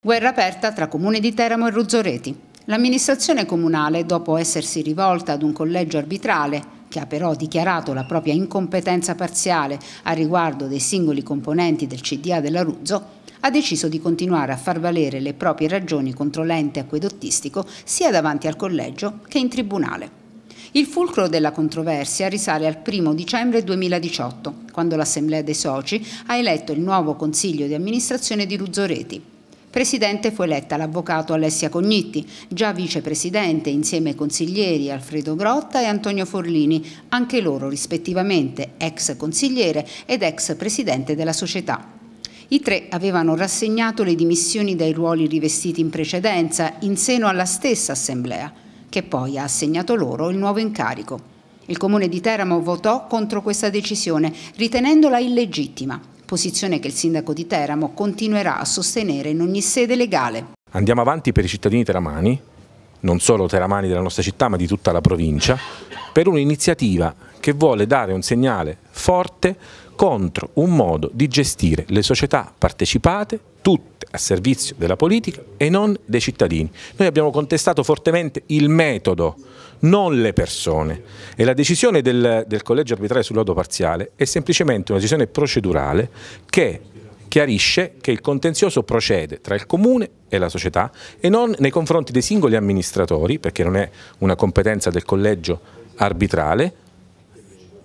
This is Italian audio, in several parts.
Guerra aperta tra comune di Teramo e Ruzzoreti. L'amministrazione comunale, dopo essersi rivolta ad un collegio arbitrale, che ha però dichiarato la propria incompetenza parziale a riguardo dei singoli componenti del CDA della Ruzzo, ha deciso di continuare a far valere le proprie ragioni contro l'ente acquedottistico sia davanti al collegio che in tribunale. Il fulcro della controversia risale al 1 dicembre 2018, quando l'Assemblea dei Soci ha eletto il nuovo Consiglio di amministrazione di Ruzzoreti, Presidente fu eletta l'avvocato Alessia Cognitti, già vicepresidente insieme ai consiglieri Alfredo Grotta e Antonio Forlini, anche loro rispettivamente ex consigliere ed ex presidente della società. I tre avevano rassegnato le dimissioni dai ruoli rivestiti in precedenza in seno alla stessa assemblea, che poi ha assegnato loro il nuovo incarico. Il comune di Teramo votò contro questa decisione, ritenendola illegittima posizione che il sindaco di Teramo continuerà a sostenere in ogni sede legale. Andiamo avanti per i cittadini teramani, non solo teramani della nostra città ma di tutta la provincia, per un'iniziativa che vuole dare un segnale forte contro un modo di gestire le società partecipate, tutte a servizio della politica e non dei cittadini. Noi abbiamo contestato fortemente il metodo non le persone. E la decisione del, del collegio arbitrale sul lodo parziale è semplicemente una decisione procedurale che chiarisce che il contenzioso procede tra il comune e la società e non nei confronti dei singoli amministratori, perché non è una competenza del collegio arbitrale,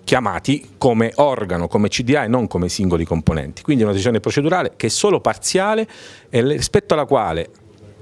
chiamati come organo, come CDA e non come singoli componenti. Quindi è una decisione procedurale che è solo parziale e rispetto alla quale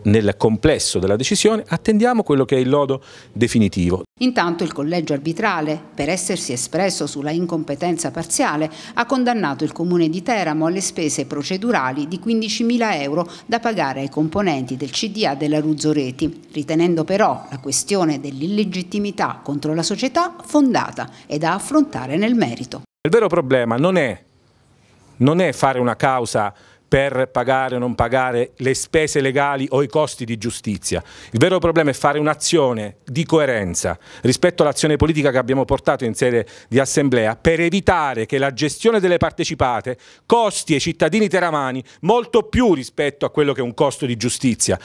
nel complesso della decisione, attendiamo quello che è il lodo definitivo. Intanto il collegio arbitrale, per essersi espresso sulla incompetenza parziale, ha condannato il comune di Teramo alle spese procedurali di 15.000 euro da pagare ai componenti del CDA della Ruzzoreti, ritenendo però la questione dell'illegittimità contro la società fondata e da affrontare nel merito. Il vero problema non è, non è fare una causa per pagare o non pagare le spese legali o i costi di giustizia. Il vero problema è fare un'azione di coerenza rispetto all'azione politica che abbiamo portato in sede di assemblea per evitare che la gestione delle partecipate costi ai cittadini teramani molto più rispetto a quello che è un costo di giustizia.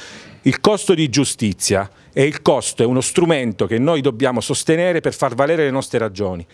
Il costo di giustizia e il costo è uno strumento che noi dobbiamo sostenere per far valere le nostre ragioni.